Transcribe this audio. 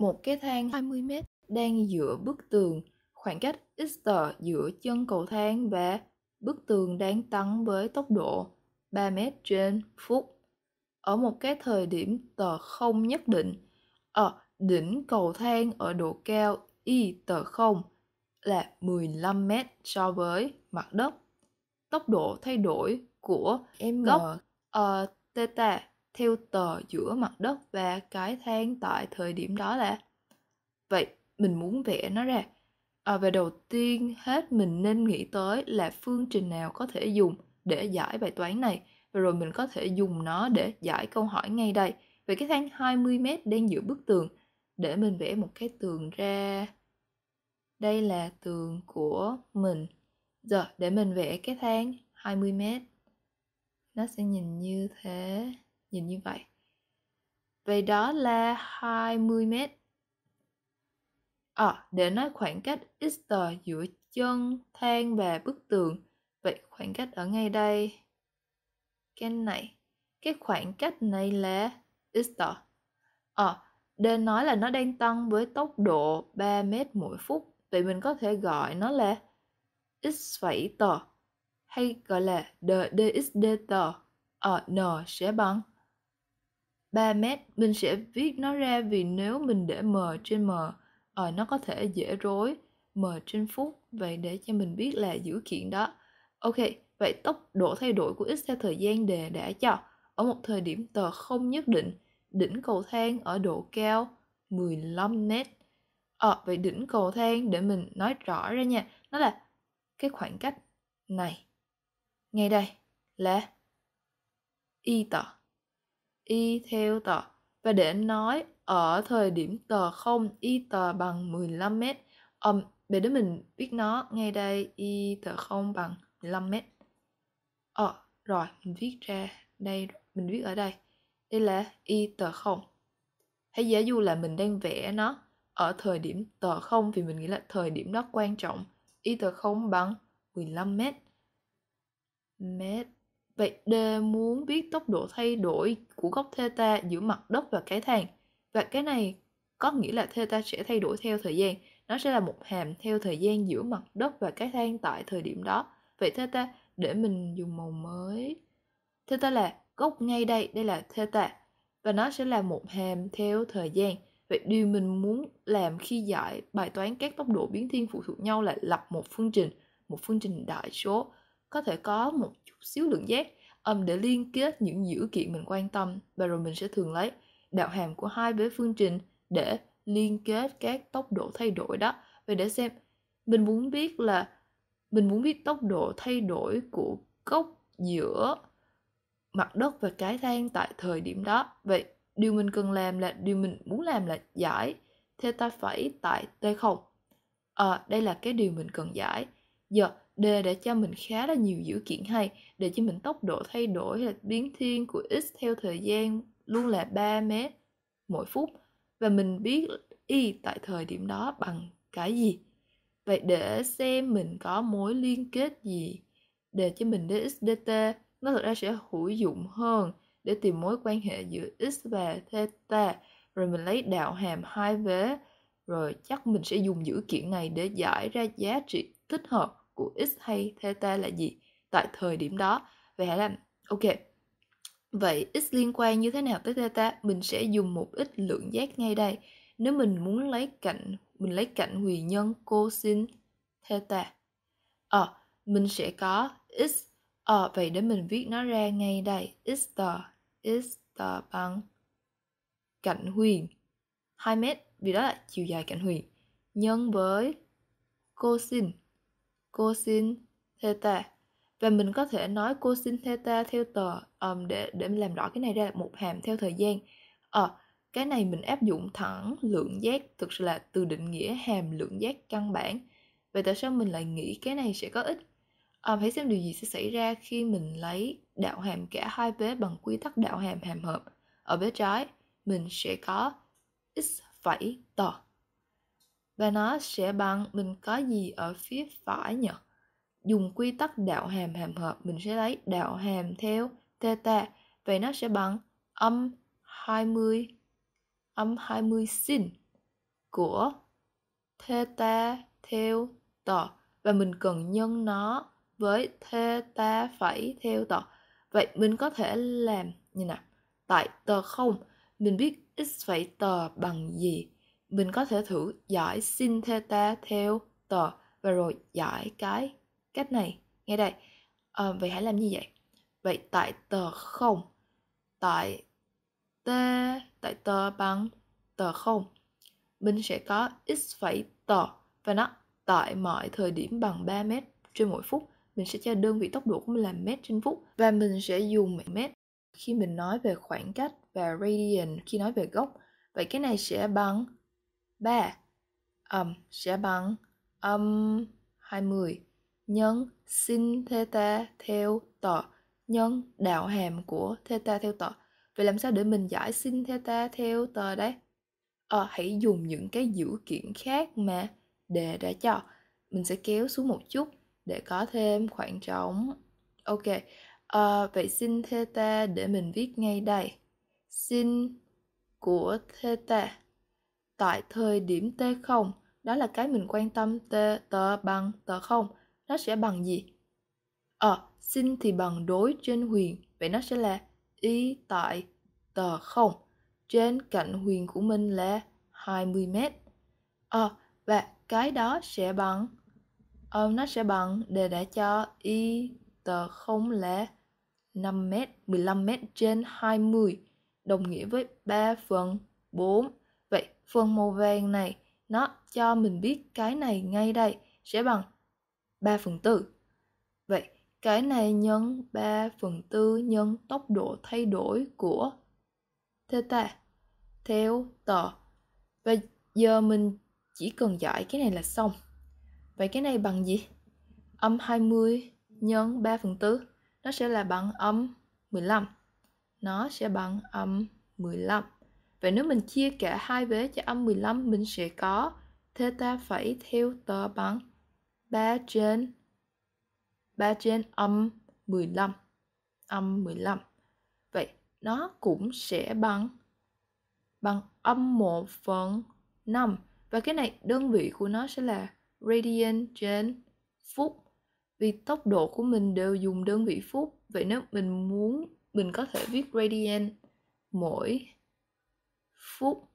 Một cái thang 20 mét đang giữa bức tường, khoảng cách x tờ giữa chân cầu thang và bức tường đang tăng với tốc độ 3 mét trên phút. Ở một cái thời điểm tờ không nhất định, ở đỉnh cầu thang ở độ cao y tờ không là 15 mét so với mặt đất. Tốc độ thay đổi của m góc uh, theta theo tờ giữa mặt đất và cái thang tại thời điểm đó là vậy mình muốn vẽ nó ra à, và đầu tiên hết mình nên nghĩ tới là phương trình nào có thể dùng để giải bài toán này và rồi mình có thể dùng nó để giải câu hỏi ngay đây về cái thang 20m đang giữa bức tường để mình vẽ một cái tường ra đây là tường của mình rồi để mình vẽ cái thang 20m nó sẽ nhìn như thế nhìn như vậy vậy đó là 20 mét à, để nói khoảng cách x tờ giữa chân thang và bức tường vậy khoảng cách ở ngay đây cái này cái khoảng cách này là x tờ à, để nói là nó đang tăng với tốc độ 3 mét mỗi phút vậy mình có thể gọi nó là x phẩy tờ hay gọi là dxdt ở ờ, n sẽ bằng 3 mét mình sẽ viết nó ra vì nếu mình để m trên m ờ, nó có thể dễ rối m trên phút vậy để cho mình biết là giữ kiện đó ok vậy tốc độ thay đổi của x theo thời gian đề đã cho ở một thời điểm tờ không nhất định đỉnh cầu thang ở độ cao 15 mét ờ, vậy đỉnh cầu thang để mình nói rõ ra nha nó là cái khoảng cách này ngay đây là y tọa y theo tờ và để nói ở thời điểm tờ không y tờ bằng 15 mét um, để đến mình biết nó ngay đây y tờ không bằng 15 mét ờ rồi mình viết ra đây mình viết ở đây đây là y tờ không hãy giả dụ là mình đang vẽ nó ở thời điểm tờ không vì mình nghĩ là thời điểm đó quan trọng y tờ không bằng 15 mét mét Vậy D muốn biết tốc độ thay đổi của góc theta giữa mặt đất và cái thang. Và cái này có nghĩa là theta sẽ thay đổi theo thời gian. Nó sẽ là một hàm theo thời gian giữa mặt đất và cái thang tại thời điểm đó. Vậy theta để mình dùng màu mới. Theta là góc ngay đây, đây là theta. Và nó sẽ là một hàm theo thời gian. Vậy điều mình muốn làm khi giải bài toán các tốc độ biến thiên phụ thuộc nhau là lập một phương trình, một phương trình đại số có thể có một chút xíu lượng giác âm um, để liên kết những dữ kiện mình quan tâm và rồi mình sẽ thường lấy đạo hàm của hai vế phương trình để liên kết các tốc độ thay đổi đó và để xem mình muốn biết là mình muốn biết tốc độ thay đổi của góc giữa mặt đất và cái thang tại thời điểm đó vậy điều mình cần làm là điều mình muốn làm là giải theta phẩy tại t không à, đây là cái điều mình cần giải giờ đề đã cho mình khá là nhiều dữ kiện hay để cho mình tốc độ thay đổi hay là biến thiên của x theo thời gian luôn là 3 mét mỗi phút và mình biết y tại thời điểm đó bằng cái gì. Vậy để xem mình có mối liên kết gì để cho mình dx dt nó thực ra sẽ hữu dụng hơn để tìm mối quan hệ giữa x và theta rồi mình lấy đạo hàm hai vế rồi chắc mình sẽ dùng dữ kiện này để giải ra giá trị thích hợp của x hay theta là gì tại thời điểm đó vậy hãy làm ok vậy x liên quan như thế nào tới theta mình sẽ dùng một ít lượng giác ngay đây nếu mình muốn lấy cạnh mình lấy cạnh huyền nhân cosin theta ờ à, mình sẽ có x ờ à, vậy để mình viết nó ra ngay đây x tờ x tờ bằng cạnh huyền 2 mét vì đó là chiều dài cạnh huyền nhân với cosin cô theta và mình có thể nói cô theta theo tờ um, để để mình làm rõ cái này ra là một hàm theo thời gian ờ à, cái này mình áp dụng thẳng lượng giác thực sự là từ định nghĩa hàm lượng giác căn bản vậy tại sao mình lại nghĩ cái này sẽ có ích à, hãy xem điều gì sẽ xảy ra khi mình lấy đạo hàm cả hai vế bằng quy tắc đạo hàm hàm hợp ở vế trái mình sẽ có x phẩy tờ và nó sẽ bằng mình có gì ở phía phải nhỉ? Dùng quy tắc đạo hàm hàm hợp mình sẽ lấy đạo hàm theo theta vậy nó sẽ bằng âm 20 âm 20 sin của theta theo tỏ và mình cần nhân nó với theta phẩy theo tỏ vậy mình có thể làm như nào tại tờ không mình biết x phẩy tờ bằng gì mình có thể thử giải sin theta theo tờ và rồi giải cái cách này nghe đây à, vậy hãy làm như vậy vậy tại tờ không tại t tại tờ bằng tờ không mình sẽ có x phẩy tờ và nó tại mọi thời điểm bằng 3 mét trên mỗi phút mình sẽ cho đơn vị tốc độ của mình là mét trên phút và mình sẽ dùng mét khi mình nói về khoảng cách và radian khi nói về góc vậy cái này sẽ bằng 3. Âm sẽ bằng âm 20 nhân sin theta theo tọa nhân đạo hàm của theta theo tọa. Vậy làm sao để mình giải sin theta theo tọa đấy? Ờ, à, hãy dùng những cái dữ kiện khác mà đề đã cho. Mình sẽ kéo xuống một chút để có thêm khoảng trống. Ok, à, vậy sin theta để mình viết ngay đây. Sin của theta tại thời điểm t0 đó là cái mình quan tâm t tờ bằng tờ không nó sẽ bằng gì ờ à, sin thì bằng đối trên huyền vậy nó sẽ là y tại tờ không trên cạnh huyền của mình là 20 mét ờ à, và cái đó sẽ bằng ờ, nó sẽ bằng đề đã cho y tờ không là 5 mét 15 mét trên 20 đồng nghĩa với 3 phần 4 Vậy phần màu vàng này nó cho mình biết cái này ngay đây sẽ bằng 3 phần tư. Vậy cái này nhân 3 phần tư nhân tốc độ thay đổi của theta theo tờ. Và giờ mình chỉ cần giải cái này là xong. Vậy cái này bằng gì? Âm 20 nhân 3 phần tư nó sẽ là bằng âm 15. Nó sẽ bằng âm 15. Vậy nếu mình chia cả hai vế cho âm 15 mình sẽ có theta phẩy theo tờ bằng 3 trên 3 trên âm 15 âm 15 Vậy nó cũng sẽ bằng bằng âm 1 phần 5 Và cái này đơn vị của nó sẽ là radian trên phút Vì tốc độ của mình đều dùng đơn vị phút Vậy nếu mình muốn mình có thể viết radian mỗi 夫。